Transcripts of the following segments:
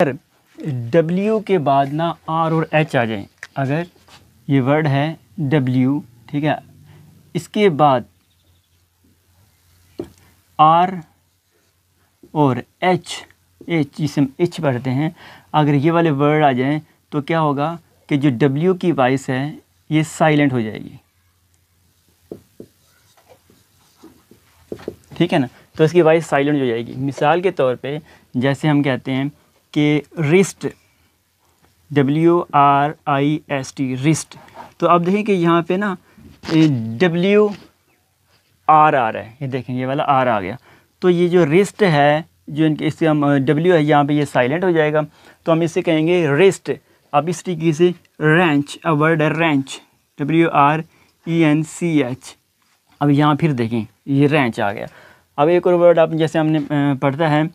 अगर डब्ल्यू के बाद ना आर और एच आ जाए अगर ये वर्ड है डब्ल्यू ठीक है इसके बाद आर और एच एच जिसे हम एच पढ़ते हैं अगर ये वाले वर्ड आ जाएं तो क्या होगा कि जो डब्ल्यू की वॉइस है ये साइलेंट हो जाएगी ठीक है ना तो इसकी वॉइस साइलेंट हो जाएगी मिसाल के तौर पे जैसे हम कहते हैं के wrist W R I S T wrist तो अब देखें कि यहाँ पे ना डब्ल्यू आर आ रहा है ये देखें ये वाला आर आ गया तो ये जो रिस्ट है जो इनके इससे हम डब्ल्यू है यहाँ पे ये साइलेंट हो जाएगा तो हम इसे कहेंगे रिस्ट अब इस तरीके से रेंच अ वर्ड है wrench W R E N C H अब यहाँ फिर देखें ये रेंच आ गया अब एक और वर्ड आप जैसे हमने पढ़ता है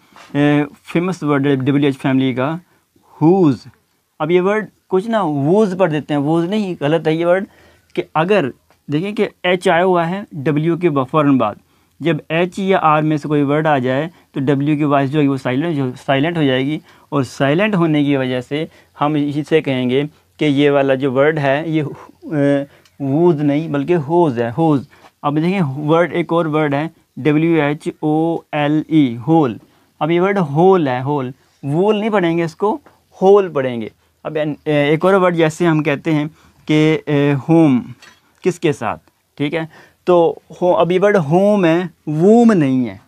फेमस वर्ड है डब्ल्यू एच फैमिली का हुज़ अब ये वर्ड कुछ ना वोज पढ़ देते हैं वोज नहीं गलत है ये वर्ड कि अगर देखें कि एच आया हुआ है डब्ल्यू के फ़ौर बाद जब एच या आर में से कोई वर्ड आ जाए तो डब्ल्यू की वॉइस जो है वो साइलेंट जो साइलेंट हो जाएगी और साइलेंट होने की वजह से हम इसे कहेंगे कि ये वाला जो वर्ड है ये वूज नहीं बल्कि होज है होज अब देखें वर्ड एक और वर्ड है W H O L E whole अब ये वर्ड होल है होल वोल नहीं पढ़ेंगे इसको होल पढ़ेंगे अब एक और वर्ड जैसे हम कहते हैं कि होम किसके साथ ठीक है तो हो अब ये वर्ड होम है वूम नहीं है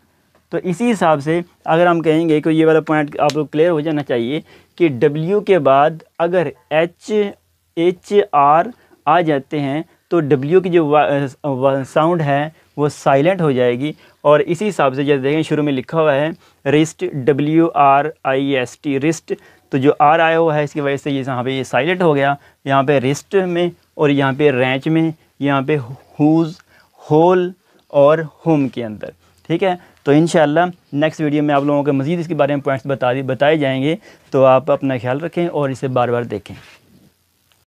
तो इसी हिसाब से अगर हम कहेंगे कि ये वाला पॉइंट आप लोग क्लियर हो जाना चाहिए कि डब्ल्यू के बाद अगर एच एच आर आ जाते हैं तो डब्ल्यू की जो साउंड है वो साइलेंट हो जाएगी और इसी हिसाब से जैसे देखें शुरू में लिखा हुआ है wrist W R I S T wrist तो जो आर आया हुआ है इसकी वजह से ये यहाँ पे ये साइलेंट हो गया यहाँ पे रिस्ट में और यहाँ पे रैंच में यहाँ पे हुज होल और होम के अंदर ठीक है तो इन नेक्स्ट वीडियो में आप लोगों को मज़ीद इसके बारे में पॉइंट्स बता दी बताए जाएंगे तो आप अपना ख्याल रखें और इसे बार बार देखें